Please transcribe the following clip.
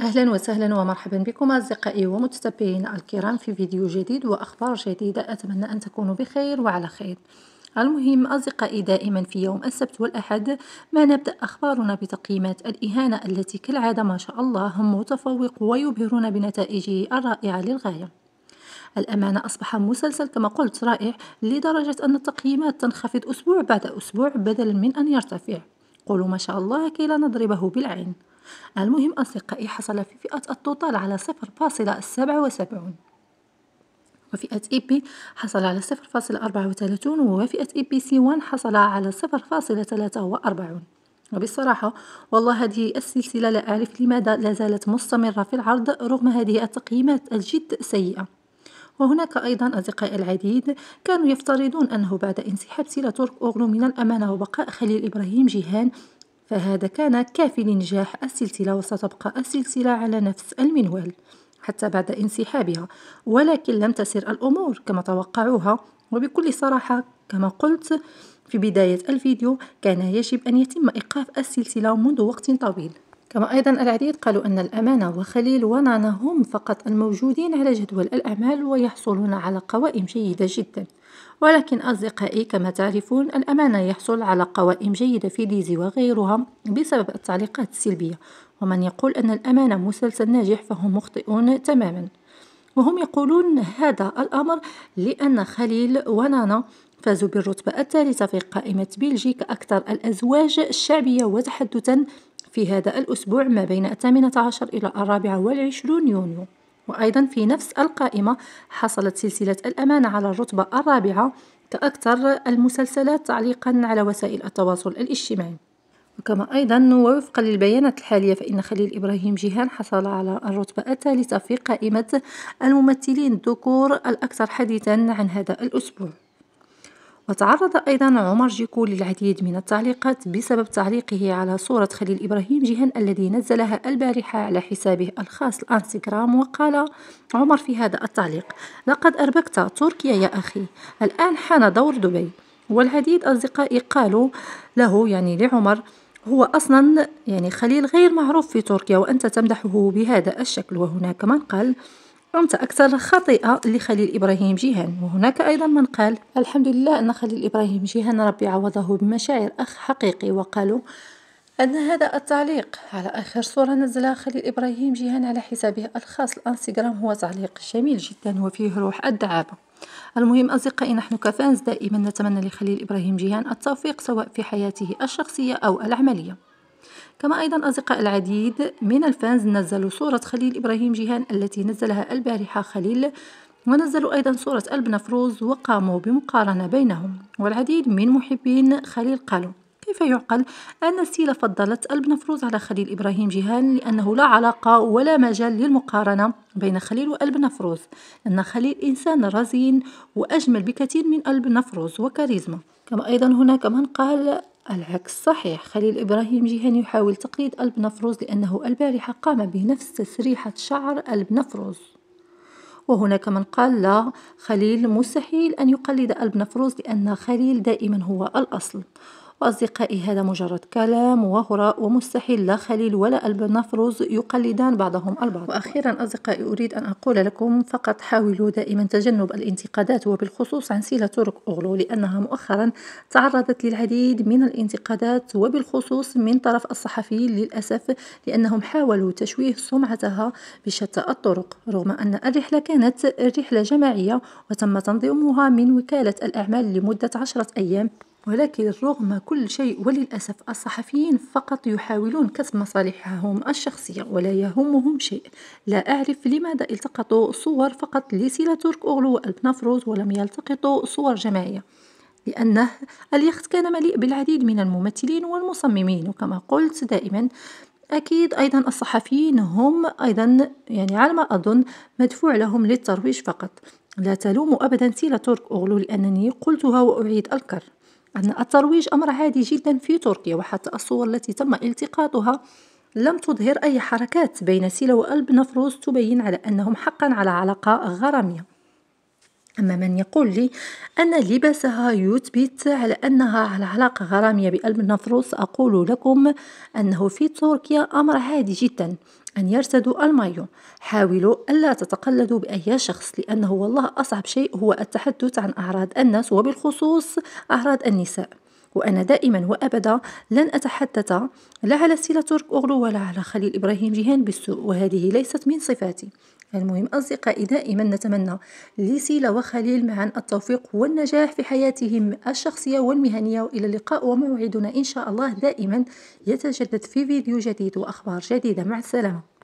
أهلا وسهلا ومرحبا بكم أصدقائي ومتتبعين الكرام في فيديو جديد وأخبار جديدة أتمنى أن تكونوا بخير وعلى خير المهم أصدقائي دائما في يوم السبت والأحد ما نبدأ أخبارنا بتقييمات الإهانة التي كالعادة ما شاء الله هم متفوق ويبهرون بنتائجه الرائعة للغاية الأمانة أصبح مسلسل كما قلت رائع لدرجة أن التقييمات تنخفض أسبوع بعد أسبوع بدلا من أن يرتفع قولوا ما شاء الله كي لا نضربه بالعين المهم أصدقائي حصل في فئة التوتال على صفر فاصلة سبعة وسبعون وفئة اي بي حصل على صفر فاصلة أربعة وثلاثون وفئة اي بي سي وان حصل على صفر فاصلة ثلاثة وأربعون وبالصراحة والله هذه السلسلة لا أعرف لماذا لا زالت مستمرة في العرض رغم هذه التقييمات الجد سيئة وهناك أيضا أصدقاء العديد كانوا يفترضون أنه بعد انسحاب سيلا ترك أوغلو من الأمانة وبقاء خليل إبراهيم جيهان فهذا كان كافي لنجاح السلسلة وستبقى السلسلة على نفس المنوال حتى بعد انسحابها ولكن لم تسر الأمور كما توقعوها وبكل صراحة كما قلت في بداية الفيديو كان يجب أن يتم إيقاف السلسلة منذ وقت طويل كما أيضا العديد قالوا أن الأمانة وخليل ونانا هم فقط الموجودين على جدول الأعمال ويحصلون على قوائم جيدة جدا ولكن أصدقائي كما تعرفون الأمانة يحصل على قوائم جيدة في ديزي وغيرها بسبب التعليقات السلبية ومن يقول أن الأمانة مسلسل ناجح فهم مخطئون تماما وهم يقولون هذا الأمر لأن خليل ونانا فازوا بالرتبة الثالثة في قائمة بلجيك أكثر الأزواج شعبية وتحدثا في هذا الأسبوع ما بين الثامنة عشر إلى الرابعة والعشرون يونيو وأيضا في نفس القائمة حصلت سلسلة الأمانة على الرتبة الرابعة كأكثر المسلسلات تعليقا على وسائل التواصل الاجتماعي وكما أيضا ووفقا للبيانات الحالية فإن خليل إبراهيم جيهان حصل على الرتبة الثالثة في قائمة الممثلين الذكور الأكثر حديثا عن هذا الأسبوع وتعرض أيضا عمر جيكو للعديد من التعليقات بسبب تعليقه على صورة خليل إبراهيم جيهان الذي نزلها البارحة على حسابه الخاص الانستغرام وقال عمر في هذا التعليق لقد أربكت تركيا يا أخي الآن حان دور دبي والعديد أصدقائي قالوا له يعني لعمر هو أصلا يعني خليل غير معروف في تركيا وأنت تمدحه بهذا الشكل وهناك من قال رمز أكثر خطيئة لخليل إبراهيم جيهان وهناك أيضا من قال الحمد لله أن خليل إبراهيم جيهان ربي عوضه بمشاعر أخ حقيقي وقالوا أن هذا التعليق على آخر صورة نزلها خليل إبراهيم جيهان على حسابه الخاص الانستغرام هو تعليق جميل جدا وفيه روح الدعابة المهم أصدقائي نحن كفانز دائما نتمنى لخليل إبراهيم جيهان التوفيق سواء في حياته الشخصية أو العملية كما أيضا أصدقاء العديد من الفانز نزلوا صورة خليل إبراهيم جيهان التي نزلها البارحة خليل ونزلوا أيضا صورة ألب نفروز وقاموا بمقارنة بينهم والعديد من محبين خليل قالوا كيف يعقل أن السيلة فضلت ألب نفروز على خليل إبراهيم جيهان لأنه لا علاقة ولا مجال للمقارنة بين خليل وألب نفروز أن خليل إنسان رزين وأجمل بكثير من ألب نفروز وكاريزما كما أيضا هناك من قال العكس صحيح خليل إبراهيم جيهان يحاول تقليد نفروز لأنه البارحة قام بنفس تسريحة شعر نفروز وهناك من قال لا خليل مستحيل أن يقلد نفروز لأن خليل دائما هو الأصل وأصدقائي هذا مجرد كلام وهراء ومستحيل لا خليل ولا البنفرز يقلدان بعضهم البعض وأخيرا أصدقائي أريد أن أقول لكم فقط حاولوا دائما تجنب الانتقادات وبالخصوص عن سيلة ترك أغلو لأنها مؤخرا تعرضت للعديد من الانتقادات وبالخصوص من طرف الصحفيين للأسف لأنهم حاولوا تشويه سمعتها بشتى الطرق رغم أن الرحلة كانت رحلة جماعية وتم تنظيمها من وكالة الأعمال لمدة عشرة أيام ولكن رغم كل شيء وللأسف الصحفيين فقط يحاولون كسب مصالحهم الشخصية ولا يهمهم شيء لا أعرف لماذا التقطوا صور فقط لسيلة ترك أغلو والبنفروز ولم يلتقطوا صور جماعية لأنه اليخت كان مليء بالعديد من الممثلين والمصممين وكما قلت دائما أكيد أيضا الصحفيين هم أيضا يعني على ما أظن مدفوع لهم للترويج فقط لا تلوموا أبدا سيلة ترك أغلو لأنني قلتها وأعيد الكر أن الترويج أمر عادي جدا في تركيا وحتى الصور التي تم التقاطها لم تظهر أي حركات بين سيلا وألب نفروز تبين على أنهم حقا على علاقة غرامية أما من يقول لي أن لباسها يثبت على أنها على علاقة غرامية بألب نفروس أقول لكم أنه في تركيا أمر عادي جدا أن يرتدوا المايو حاولوا ألا تتقلدوا بأي شخص لأنه والله أصعب شيء هو التحدث عن أعراض الناس وبالخصوص أعراض النساء وأنا دائما وأبدا لن أتحدث لا على سيلة ترك أغلو ولا على خليل إبراهيم جيهان بالسوء وهذه ليست من صفاتي المهم أصدقائي دائما نتمنى لسيلة وخليل معا التوفيق والنجاح في حياتهم الشخصية والمهنية وإلى اللقاء وموعدنا إن شاء الله دائما يتجدد في فيديو جديد وأخبار جديدة مع السلامة